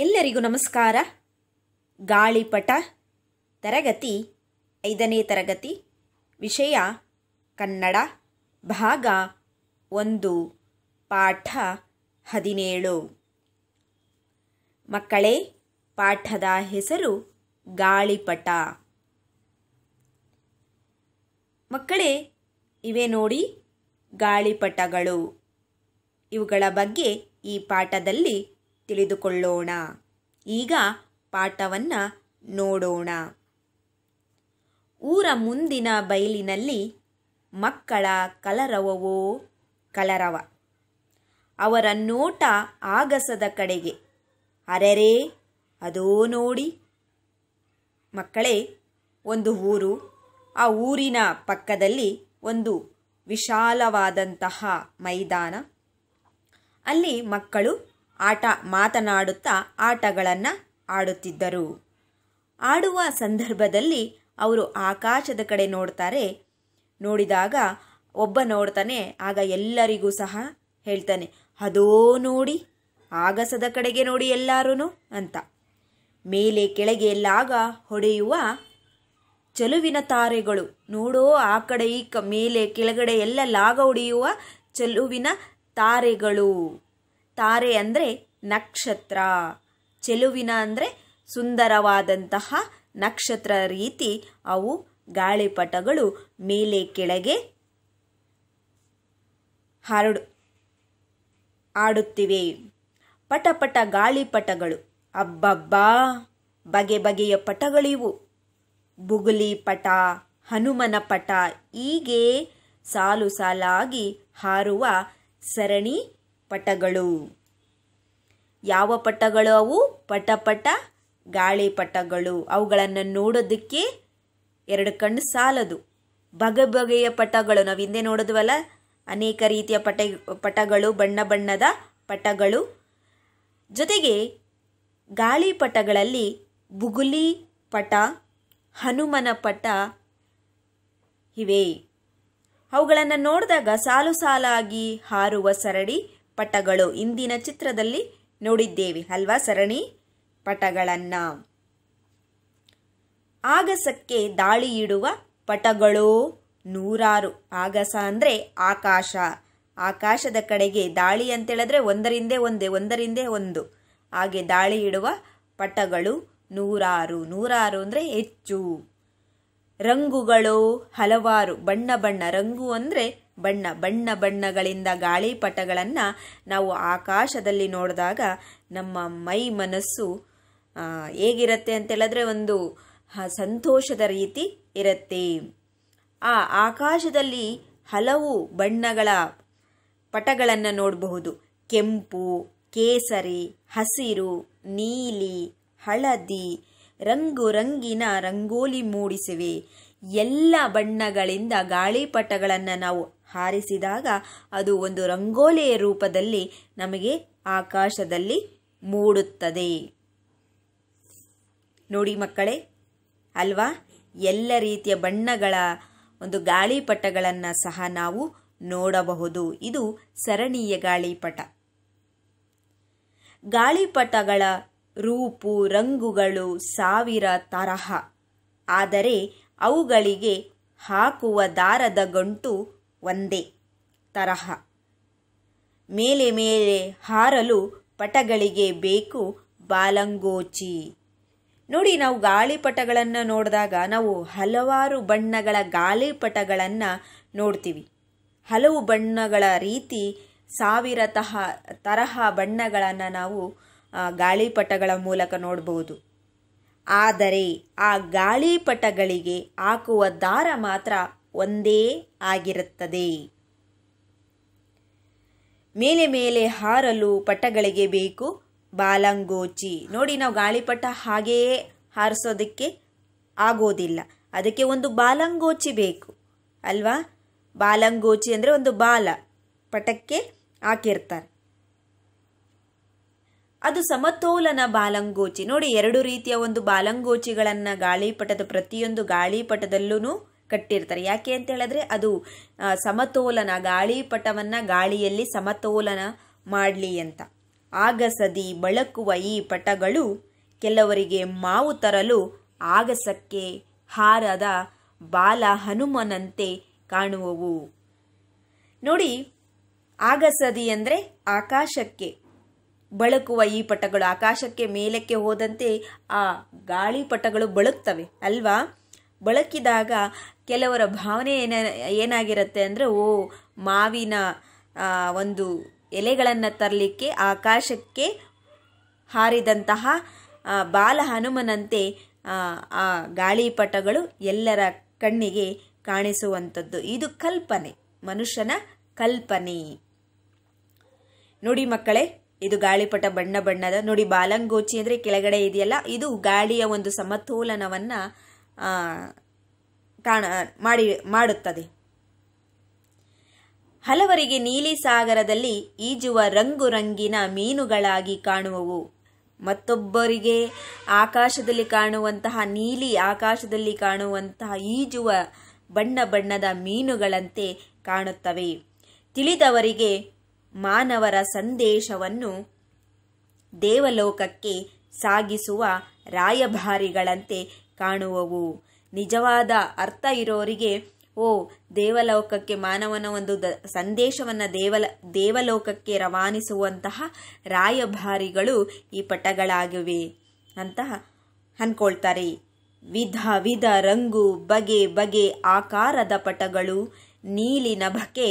ಎಲ್ಲರಿಗೂ ನಮಸ್ಕಾರ ಗಾಳಿಪಟ ತರಗತಿ ಐದನೇ ತರಗತಿ ವಿಷಯ ಕನ್ನಡ ಭಾಗ ಒಂದು ಪಾಠ ಹದಿನೇಳು ಮಕ್ಕಳೇ ಪಾಠದ ಹೆಸರು ಗಾಳಿಪಟ ಮಕ್ಕಳೇ ಇವೆ ನೋಡಿ ಗಾಳಿಪಟಗಳು ಇವುಗಳ ಬಗ್ಗೆ ಈ ಪಾಠದಲ್ಲಿ ತಿಳಿದುಕೊಳ್ಳೋಣ ಈಗ ಪಾಠವನ್ನು ನೋಡೋಣ ಊರ ಮುಂದಿನ ಬಯಲಿನಲ್ಲಿ ಮಕ್ಕಳ ಕಲರವವೋ ಕಲರವ ಅವರ ನೋಟ ಆಗಸದ ಕಡೆಗೆ ಅರೆರೇ ಅದೋ ನೋಡಿ ಮಕ್ಕಳೇ ಒಂದು ಊರು ಆ ಊರಿನ ಪಕ್ಕದಲ್ಲಿ ಒಂದು ವಿಶಾಲವಾದಂತಹ ಮೈದಾನ ಅಲ್ಲಿ ಮಕ್ಕಳು ಆಟ ಮಾತನಾಡುತ್ತಾ ಆಟಗಳನ್ನು ಆಡುತ್ತಿದ್ದರು ಆಡುವ ಸಂದರ್ಭದಲ್ಲಿ ಅವರು ಆಕಾಶದ ಕಡೆ ನೋಡ್ತಾರೆ ನೋಡಿದಾಗ ಒಬ್ಬ ನೋಡ್ತಾನೆ ಆಗ ಎಲ್ಲರಿಗೂ ಸಹ ಹೇಳ್ತಾನೆ ಅದೋ ನೋಡಿ ಆಗಸದ ಕಡೆಗೆ ನೋಡಿ ಎಲ್ಲರೂ ಅಂತ ಮೇಲೆ ಕೆಳಗೆ ಎಲ್ಲಾಗ ಹೊಡೆಯುವ ಚಲುವಿನ ತಾರೆಗಳು ನೋಡೋ ಆ ಕಡೆ ಈ ಕ ಮೇಲೆ ಕೆಳಗಡೆ ಎಲ್ಲ ಲಾಗ ಹೊಡೆಯುವ ಚಲುವಿನ ತಾರೆಗಳು ತಾರೆ ಅಂದರೆ ನಕ್ಷತ್ರ ಚೆಲುವಿನ ಅಂದರೆ ಸುಂದರವಾದಂತಹ ನಕ್ಷತ್ರ ರೀತಿ ಅವು ಗಾಳಿಪಟಗಳು ಮೇಲೆ ಕೆಳಗೆ ಹರಡು ಆಡುತ್ತಿವೆ ಪಟಪಟ ಗಾಳಿಪಟಗಳು ಅಬ್ಬಬ್ಬಾ ಬಗೆ ಬಗೆಯ ಪಟಗಳಿವು ಬುಗುಲಿ ಪಟ ಹನುಮನ ಪಟ ಹೀಗೆ ಸಾಲು ಸಾಲಾಗಿ ಹಾರುವ ಸರಣಿ ಪಟಗಳು ಯಾವ ಪಟಗಳು ಅವು ಪಟ ಪಟ ಗಾಳಿ ಪಟಗಳು ಅವುಗಳನ್ನು ನೋಡೋದಕ್ಕೆ ಎರಡು ಕಣ್ಣು ಸಾಲದು ಬಗೆ ಬಗೆಯ ಪಟಗಳು ನಾವು ಹಿಂದೆ ನೋಡಿದ್ವಲ್ಲ ಅನೇಕ ರೀತಿಯ ಪಟ ಪಟಗಳು ಬಣ್ಣ ಬಣ್ಣದ ಪಟಗಳು ಜೊತೆಗೆ ಗಾಳಿ ಪಟಗಳಲ್ಲಿ ಬುಗುಲಿ ಪಟ ಹನುಮನ ಪಟ ಇವೆ ಅವುಗಳನ್ನು ನೋಡಿದಾಗ ಸಾಲು ಸಾಲಾಗಿ ಹಾರುವ ಸರಡಿ ಪಟಗಳು ಇಂದಿನ ಚಿತ್ರದಲ್ಲಿ ನೋಡಿದ್ದೇವೆ ಅಲ್ವಾ ಸರಣಿ ಪಟಗಳನ್ನು ಆಗಸಕ್ಕೆ ಇಡುವ ಪಟಗಳು ನೂರಾರು ಆಗಸ ಅಂದರೆ ಆಕಾಶ ಆಕಾಶದ ಕಡೆಗೆ ದಾಳಿ ಅಂತೇಳಿದ್ರೆ ಒಂದರಿಂದೇ ಒಂದೇ ಒಂದರಿಂದೇ ಒಂದು ಹಾಗೆ ದಾಳಿ ಇಡುವ ಪಟಗಳು ನೂರಾರು ನೂರಾರು ಅಂದರೆ ಹೆಚ್ಚು ರಂಗುಗಳು ಹಲವಾರು ಬಣ್ಣ ಬಣ್ಣ ರಂಗು ಅಂದರೆ ಬಣ್ಣ ಬಣ್ಣ ಬಣ್ಣಗಳಿಂದ ಗಾಳಿಪಟಗಳನ್ನು ನಾವು ಆಕಾಶದಲ್ಲಿ ನೋಡಿದಾಗ ನಮ್ಮ ಮೈ ಮನಸ್ಸು ಹೇಗಿರುತ್ತೆ ಅಂತ ಹೇಳಿದ್ರೆ ಒಂದು ಸಂತೋಷದ ರೀತಿ ಇರುತ್ತೆ ಆ ಆಕಾಶದಲ್ಲಿ ಹಲವು ಬಣ್ಣಗಳ ಪಟಗಳನ್ನು ನೋಡಬಹುದು ಕೆಂಪು ಕೇಸರಿ ಹಸಿರು ನೀಲಿ ಹಳದಿ ರಂಗು ರಂಗಿನ ರಂಗೋಲಿ ಮೂಡಿಸಿವೆ ಎಲ್ಲ ಬಣ್ಣಗಳಿಂದ ಗಾಳಿಪಟಗಳನ್ನು ನಾವು ಹಾರಿಸಿದಾಗ ಅದು ಒಂದು ರಂಗೋಲಿಯ ರೂಪದಲ್ಲಿ ನಮಗೆ ಆಕಾಶದಲ್ಲಿ ಮೂಡುತ್ತದೆ ನೋಡಿ ಮಕ್ಕಳೇ ಅಲ್ವಾ ಎಲ್ಲ ರೀತಿಯ ಬಣ್ಣಗಳ ಒಂದು ಗಾಳಿಪಟಗಳನ್ನು ಸಹ ನಾವು ನೋಡಬಹುದು ಇದು ಸರಣೀಯ ಗಾಳಿಪಟ ಗಾಳಿಪಟಗಳ ರೂಪು ರಂಗುಗಳು ಸಾವಿರ ತರಹ ಆದರೆ ಅವುಗಳಿಗೆ ಹಾಕುವ ದಾರದ ಗಂಟು ಒಂದೇ ತರಹ ಮೇಲೆ ಮೇಲೆ ಹಾರಲು ಪಟಗಳಿಗೆ ಬೇಕು ಬಾಲಂಗೋಚಿ ನೋಡಿ ನಾವು ಗಾಳಿಪಟಗಳನ್ನು ನೋಡಿದಾಗ ನಾವು ಹಲವಾರು ಬಣ್ಣಗಳ ಗಾಳಿಪಟಗಳನ್ನು ನೋಡ್ತೀವಿ ಹಲವು ಬಣ್ಣಗಳ ರೀತಿ ಸಾವಿರತಃ ತರಹ ಬಣ್ಣಗಳನ್ನು ನಾವು ಗಾಳಿಪಟಗಳ ಮೂಲಕ ನೋಡಬಹುದು ಆದರೆ ಆ ಗಾಳಿಪಟಗಳಿಗೆ ಹಾಕುವ ದಾರ ಮಾತ್ರ ಒಂದೇ ಆಗಿರುತ್ತದೆ ಮೇಲೆ ಮೇಲೆ ಹಾರಲು ಪಟಗಳಿಗೆ ಬೇಕು ಬಾಲಂಗೋಚಿ ನೋಡಿ ನಾವು ಗಾಳಿಪಟ ಹಾಗೆಯೇ ಹಾರಿಸೋದಕ್ಕೆ ಆಗೋದಿಲ್ಲ ಅದಕ್ಕೆ ಒಂದು ಬಾಲಂಗೋಚಿ ಬೇಕು ಅಲ್ವಾ ಬಾಲಂಗೋಚಿ ಅಂದರೆ ಒಂದು ಬಾಲ ಪಟಕ್ಕೆ ಹಾಕಿರ್ತಾರೆ ಅದು ಸಮತೋಲನ ಬಾಲಂಗೋಚಿ ನೋಡಿ ಎರಡು ರೀತಿಯ ಒಂದು ಬಾಲಂಗೋಚಿಗಳನ್ನು ಗಾಳಿಪಟದ ಪ್ರತಿಯೊಂದು ಗಾಳಿಪಟದಲ್ಲೂ ಕಟ್ಟಿರ್ತಾರೆ ಯಾಕೆ ಅಂತ ಹೇಳಿದ್ರೆ ಅದು ಸಮತೋಲನ ಗಾಳಿಪಟವನ್ನು ಗಾಳಿಯಲ್ಲಿ ಸಮತೋಲನ ಮಾಡಲಿ ಅಂತ ಆಗಸದಿ ಬಳಕುವ ಈ ಪಟಗಳು ಕೆಲವರಿಗೆ ಮಾವು ತರಲು ಆಗಸಕ್ಕೆ ಹಾರದ ಬಾಲ ಹನುಮನಂತೆ ಕಾಣುವವು ನೋಡಿ ಆಗಸದಿ ಅಂದರೆ ಆಕಾಶಕ್ಕೆ ಬಳಕುವ ಈ ಪಟಗಳು ಆಕಾಶಕ್ಕೆ ಮೇಲಕ್ಕೆ ಹೋದಂತೆ ಆ ಗಾಳಿಪಟಗಳು ಬಳಕ್ತವೆ ಅಲ್ವಾ ಬಳಕಿದಾಗ ಕೆಲವರ ಭಾವನೆ ಏನ ಏನಾಗಿರುತ್ತೆ ಅಂದರೆ ಓ ಮಾವಿನ ಒಂದು ಎಲೆಗಳನ್ನು ತರಲಿಕ್ಕೆ ಆಕಾಶಕ್ಕೆ ಹಾರಿದಂತಹ ಬಾಲ ಹನುಮನಂತೆ ಆ ಗಾಳಿಪಟಗಳು ಎಲ್ಲರ ಕಣ್ಣಿಗೆ ಕಾಣಿಸುವಂಥದ್ದು ಇದು ಕಲ್ಪನೆ ಮನುಷ್ಯನ ಕಲ್ಪನೆ ನೋಡಿ ಮಕ್ಕಳೇ ಇದು ಗಾಳಿಪಟ ಬಣ್ಣ ಬಣ್ಣದ ನೋಡಿ ಬಾಲಂಗೋಚಿ ಅಂದರೆ ಕೆಳಗಡೆ ಇದೆಯಲ್ಲ ಇದು ಗಾಳಿಯ ಒಂದು ಸಮತೋಲನವನ್ನು ಕಾಣ ಮಾಡಿ ಮಾಡುತ್ತದೆ ಹಲವರಿಗೆ ನೀಲಿ ಸಾಗರದಲ್ಲಿ ಈಜುವ ರಂಗು ರಂಗಿನ ಮೀನುಗಳಾಗಿ ಕಾಣುವವು ಮತ್ತೊಬ್ಬರಿಗೆ ಆಕಾಶದಲ್ಲಿ ಕಾಣುವಂತಹ ನೀಲಿ ಆಕಾಶದಲ್ಲಿ ಕಾಣುವಂತಹ ಈಜುವ ಬಣ್ಣ ಬಣ್ಣದ ಮೀನುಗಳಂತೆ ಕಾಣುತ್ತವೆ ತಿಳಿದವರಿಗೆ ಮಾನವರ ಸಂದೇಶವನ್ನು ದೇವಲೋಕಕ್ಕೆ ಸಾಗಿಸುವ ರಾಯಭಾರಿಗಳಂತೆ ಕಾಣುವವು ನಿಜವಾದ ಅರ್ಥ ಇರೋರಿಗೆ ಓ ದೇವಲೋಕಕ್ಕೆ ಮಾನವನ ಒಂದು ದ ಸಂದೇಶವನ್ನು ದೇವಲ ದೇವಲೋಕಕ್ಕೆ ರವಾನಿಸುವಂತಹ ರಾಯಭಾರಿಗಳು ಈ ಪಟಗಳಾಗಿವೆ ಅಂತ ಅನ್ಕೊಳ್ತಾರೆ ವಿಧ ವಿಧ ರಂಗು ಬಗೆ ಬಗೆ ಆಕಾರದ ಪಟಗಳು ನೀಲಿ ನಭಕ್ಕೆ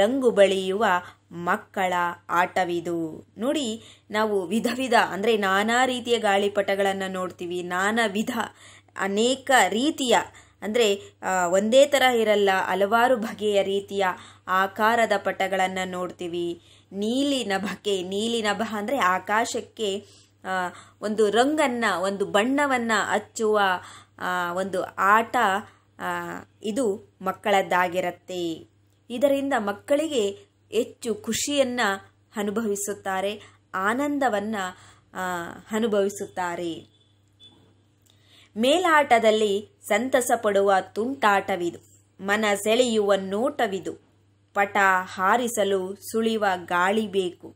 ರಂಗು ಬಳಿಯುವ ಮಕ್ಕಳ ಆಟವಿದು ನೋಡಿ ನಾವು ವಿಧ ವಿಧ ಅಂದರೆ ನಾನಾ ರೀತಿಯ ಗಾಳಿಪಟಗಳನ್ನು ನೋಡ್ತೀವಿ ನಾನಾ ವಿಧ ಅನೇಕ ರೀತಿಯ ಅಂದರೆ ಒಂದೇ ಥರ ಇರಲ್ಲ ಹಲವಾರು ಬಗೆಯ ರೀತಿಯ ಆಕಾರದ ಪಟಗಳನ್ನು ನೋಡ್ತೀವಿ ನೀಲಿ ನಭಕ್ಕೆ ನೀಲಿ ನಭ ಅಂದರೆ ಆಕಾಶಕ್ಕೆ ಒಂದು ರಂಗನ್ನು ಒಂದು ಬಣ್ಣವನ್ನು ಹಚ್ಚುವ ಒಂದು ಆಟ ಇದು ಮಕ್ಕಳದ್ದಾಗಿರುತ್ತೆ ಇದರಿಂದ ಮಕ್ಕಳಿಗೆ ಹೆಚ್ಚು ಖುಷಿಯನ್ನು ಅನುಭವಿಸುತ್ತಾರೆ ಆನಂದವನ್ನು ಅನುಭವಿಸುತ್ತಾರೆ ಮೇಲಾಟದಲ್ಲಿ ಸಂತಸ ಪಡುವ ತುಂಟಾಟವಿದು ಮನ ಸೆಳೆಯುವ ನೋಟವಿದು ಪಟ ಹಾರಿಸಲು ಸುಳಿವ ಗಾಳಿ ಬೇಕು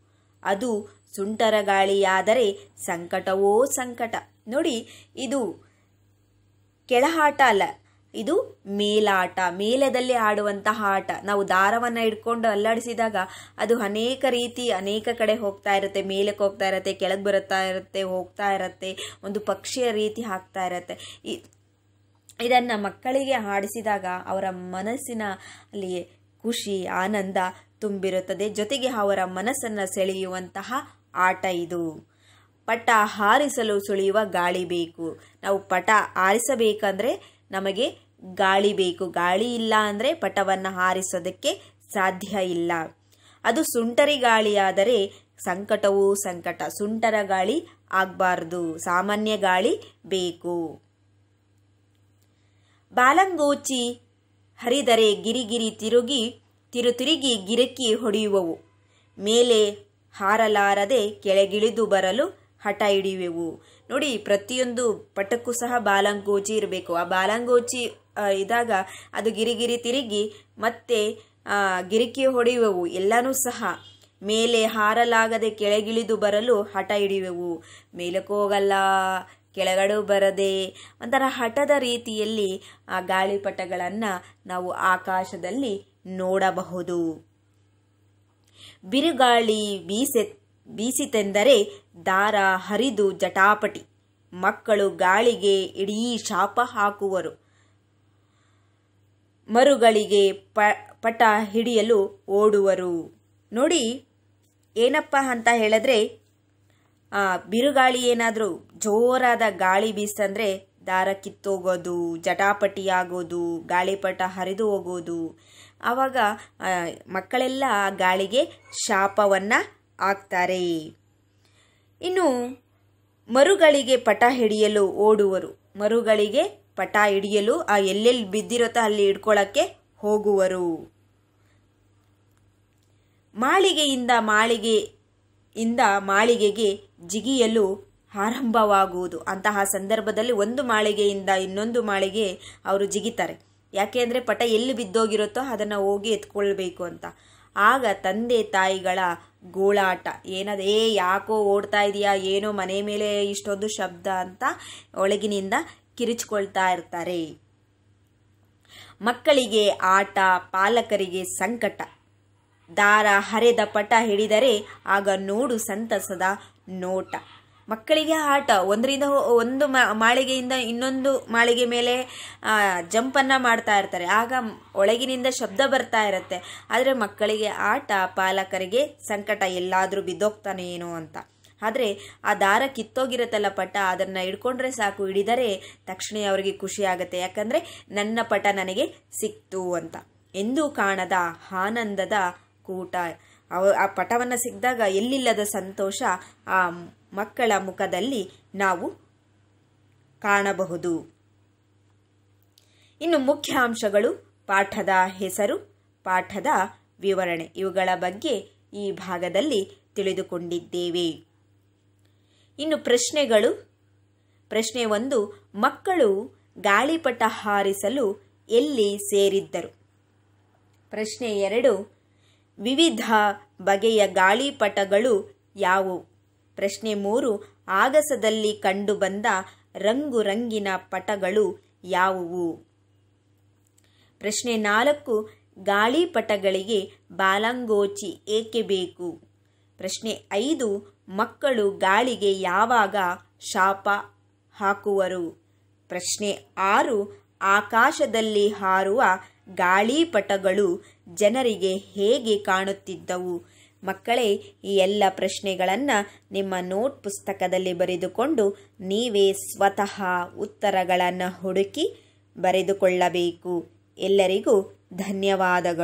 ಅದು ಸುಂಟರ ಗಾಳಿಯಾದರೆ ಸಂಕಟವೋ ಸಂಕಟ ನೋಡಿ ಇದು ಕೆಳಹಾಟ ಅಲ್ಲ ಇದು ಮೇಲಾಟ ಮೇಲದಲ್ಲಿ ಆಡುವಂತಹ ಆಟ ನಾವು ದಾರವನ್ನು ಹಿಡ್ಕೊಂಡು ಅಲ್ಲಾಡಿಸಿದಾಗ ಅದು ಅನೇಕ ರೀತಿ ಅನೇಕ ಕಡೆ ಹೋಗ್ತಾ ಇರುತ್ತೆ ಮೇಲಕ್ಕೆ ಹೋಗ್ತಾ ಇರುತ್ತೆ ಕೆಳಗೆ ಬರುತ್ತಾ ಇರುತ್ತೆ ಹೋಗ್ತಾ ಇರುತ್ತೆ ಒಂದು ಪಕ್ಷಿಯ ರೀತಿ ಹಾಕ್ತಾ ಇರುತ್ತೆ ಈ ಇದನ್ನು ಮಕ್ಕಳಿಗೆ ಆಡಿಸಿದಾಗ ಅವರ ಮನಸ್ಸಿನ ಅಲ್ಲಿ ಖುಷಿ ಆನಂದ ತುಂಬಿರುತ್ತದೆ ಜೊತೆಗೆ ಅವರ ಮನಸ್ಸನ್ನು ಸೆಳೆಯುವಂತಹ ಆಟ ಇದು ಪಟ ಹಾರಿಸಲು ಸುಳಿಯುವ ಗಾಳಿ ಬೇಕು ನಾವು ಪಟ ಹಾರಿಸಬೇಕಂದ್ರೆ ನಮಗೆ ಗಾಳಿ ಬೇಕು ಗಾಳಿ ಇಲ್ಲ ಅಂದರೆ ಪಟವನ್ನು ಹಾರಿಸೋದಕ್ಕೆ ಸಾಧ್ಯ ಇಲ್ಲ ಅದು ಸುಂಟರಿ ಗಾಳಿಯಾದರೆ ಸಂಕಟವೂ ಸಂಕಟ ಸುಂಟರ ಗಾಳಿ ಆಗಬಾರ್ದು ಸಾಮಾನ್ಯ ಗಾಳಿ ಬೇಕು ಬಾಲಂಗೋಚಿ ಹರಿದರೆ ಗಿರಿಗಿರಿ ತಿರುಗಿ ತಿರುತಿರುಗಿ ಗಿರಕಿ ಹೊಡೆಯುವವು ಮೇಲೆ ಹಾರಲಾರದೆ ಕೆಳಗಿಳಿದು ಬರಲು ಹಠ ಹಿಡಿಯುವೆವು ನೋಡಿ ಪ್ರತಿಯೊಂದು ಪಟಕ್ಕೂ ಸಹ ಬಾಲಂಗೋಚಿ ಇರಬೇಕು ಆ ಬಾಲಂಗೋಚಿ ಇದಾಗ ಅದು ಗಿರಿಗಿರಿ ತಿರುಗಿ ಮತ್ತೆ ಗಿರಿಕಿ ಹೊಡೆಯುವೆವು ಎಲ್ಲನೂ ಸಹ ಮೇಲೆ ಹಾರಲಾಗದೆ ಕೆಳಗಿಳಿದು ಬರಲು ಹಠ ಹಿಡಿಯುವೆವು ಮೇಲಕ್ಕೋಗಲ್ಲ ಕೆಳಗಡೆ ಬರದೆ ಒಂಥರ ಹಠದ ರೀತಿಯಲ್ಲಿ ಆ ಗಾಳಿಪಟಗಳನ್ನು ನಾವು ಆಕಾಶದಲ್ಲಿ ನೋಡಬಹುದು ಬಿರುಗಾಳಿ ಬೀಸೆ ಬೀಸಿತೆಂದರೆ ದಾರ ಹರಿದು ಜಟಾಪಟಿ ಮಕ್ಕಳು ಗಾಳಿಗೆ ಇಡೀ ಶಾಪ ಹಾಕುವರು ಮರುಗಳಿಗೆ ಪ ಪಟ ಹಿಡಿಯಲು ಓಡುವರು ನೋಡಿ ಏನಪ್ಪ ಅಂತ ಹೇಳಿದ್ರೆ ಬಿರುಗಾಳಿ ಏನಾದರೂ ಜೋರಾದ ಗಾಳಿ ಬೀಸಂದರೆ ದಾರ ಕಿತ್ತೋಗೋದು ಜಟಾಪಟಿ ಆಗೋದು ಗಾಳಿಪಟ ಹರಿದು ಹೋಗೋದು ಆವಾಗ ಮಕ್ಕಳೆಲ್ಲ ಗಾಳಿಗೆ ಶಾಪವನ್ನು ಹಾಕ್ತಾರೆ ಇನ್ನು ಮರುಗಳಿಗೆ ಪಟ ಹಿಡಿಯಲು ಓಡುವರು ಮರುಗಳಿಗೆ ಪಟ ಹಿಡಿಯಲು ಆ ಎಲ್ಲೆಲ್ಲಿ ಬಿದ್ದಿರುತ್ತೋ ಅಲ್ಲಿ ಹಿಡ್ಕೊಳ್ಳೋಕ್ಕೆ ಹೋಗುವರು ಮಾಳಿಗೆಯಿಂದ ಮಾಳಿಗೆಯಿಂದ ಮಾಳಿಗೆಗೆ ಜಿಗಿಯಲು ಆರಂಭವಾಗುವುದು ಅಂತಹ ಸಂದರ್ಭದಲ್ಲಿ ಒಂದು ಮಾಳಿಗೆಯಿಂದ ಇನ್ನೊಂದು ಮಾಳಿಗೆ ಅವರು ಜಿಗಿತಾರೆ ಯಾಕೆ ಅಂದರೆ ಪಟ ಎಲ್ಲಿ ಬಿದ್ದೋಗಿರುತ್ತೋ ಅದನ್ನು ಹೋಗಿ ಎತ್ಕೊಳ್ಬೇಕು ಅಂತ ಆಗ ತಂದೆ ತಾಯಿಗಳ ಗೋಳಾಟ ಏನದ ಯಾಕೋ ಓಡ್ತಾ ಇದೆಯಾ ಏನೋ ಮನೆ ಮೇಲೆ ಇಷ್ಟೊಂದು ಶಬ್ದ ಅಂತ ಒಳಗಿನಿಂದ ಕಿರಿಚಿಕೊಳ್ತಾ ಇರ್ತಾರೆ ಮಕ್ಕಳಿಗೆ ಆಟ ಪಾಲಕರಿಗೆ ಸಂಕಟ ದಾರ ಹರಿದ ಪಟ ಹಿಡಿದರೆ ಆಗ ನೋಡು ಸಂತಸದ ನೋಟ ಮಕ್ಕಳಿಗೆ ಆಟ ಒಂದರಿಂದ ಒಂದು ಮಾಳಿಗೆಯಿಂದ ಇನ್ನೊಂದು ಮಾಳಿಗೆ ಮೇಲೆ ಜಂಪನ್ನು ಮಾಡ್ತಾ ಇರ್ತಾರೆ ಆಗ ಒಳಗಿನಿಂದ ಶಬ್ದ ಬರ್ತಾ ಇರುತ್ತೆ ಆದರೆ ಮಕ್ಕಳಿಗೆ ಆಟ ಪಾಲಕರಿಗೆ ಸಂಕಟ ಎಲ್ಲಾದರೂ ಬಿದ್ದೋಗ್ತಾನೆ ಏನು ಅಂತ ಆದರೆ ಆ ದಾರ ಕಿತ್ತೋಗಿರುತ್ತಲ್ಲ ಪಟ ಅದನ್ನು ಹಿಡ್ಕೊಂಡ್ರೆ ಸಾಕು ಹಿಡಿದರೆ ತಕ್ಷಣ ಅವರಿಗೆ ಖುಷಿಯಾಗುತ್ತೆ ಯಾಕಂದರೆ ನನ್ನ ಪಟ ನನಗೆ ಸಿಕ್ತು ಅಂತ ಎಂದೂ ಕಾಣದ ಆನಂದದ ಕೂಟ ಅವ ಆ ಪಟವನ್ನು ಸಿಕ್ಕಿದಾಗ ಎಲ್ಲಿಲ್ಲದ ಸಂತೋಷ ಆ ಮಕ್ಕಳ ಮುಖದಲ್ಲಿ ನಾವು ಕಾಣಬಹುದು ಇನ್ನು ಮುಖ್ಯ ಅಂಶಗಳು ಪಾಠದ ಹೆಸರು ಪಾಠದ ವಿವರಣೆ ಇವುಗಳ ಬಗ್ಗೆ ಈ ಭಾಗದಲ್ಲಿ ತಿಳಿದುಕೊಂಡಿದ್ದೇವೆ ಇನ್ನು ಪ್ರಶ್ನೆಗಳು ಪ್ರಶ್ನೆ ಒಂದು ಮಕ್ಕಳು ಗಾಳಿಪಟ ಹಾರಿಸಲು ಎಲ್ಲಿ ಸೇರಿದ್ದರು ಪ್ರಶ್ನೆ ಎರಡು ವಿವಿಧ ಬಗೆಯ ಗಾಳಿಪಟಗಳು ಯಾವುವು ಪ್ರಶ್ನೆ ಮೂರು ಆಗಸದಲ್ಲಿ ಕಂಡುಬಂದ ರಂಗು ರಂಗಿನ ಪಟಗಳು ಯಾವುವು ಪ್ರಶ್ನೆ ನಾಲ್ಕು ಗಾಳಿಪಟಗಳಿಗೆ ಬಾಲಂಗೋಚಿ ಏಕೆ ಬೇಕು ಪ್ರಶ್ನೆ ಐದು ಮಕ್ಕಳು ಗಾಳಿಗೆ ಯಾವಾಗ ಶಾಪ ಹಾಕುವರು ಪ್ರಶ್ನೆ ಆರು ಆಕಾಶದಲ್ಲಿ ಹಾರುವ ಗಾಳಿಪಟಗಳು ಜನರಿಗೆ ಹೇಗೆ ಕಾಣುತ್ತಿದ್ದವು ಮಕ್ಕಳೇ ಈ ಎಲ್ಲ ಪ್ರಶ್ನೆಗಳನ್ನು ನಿಮ್ಮ ನೋಟ್ ಪುಸ್ತಕದಲ್ಲಿ ಬರೆದುಕೊಂಡು ನೀವೇ ಸ್ವತಃ ಉತ್ತರಗಳನ್ನು ಹುಡುಕಿ ಬರೆದುಕೊಳ್ಳಬೇಕು ಎಲ್ಲರಿಗೂ ಧನ್ಯವಾದಗಳು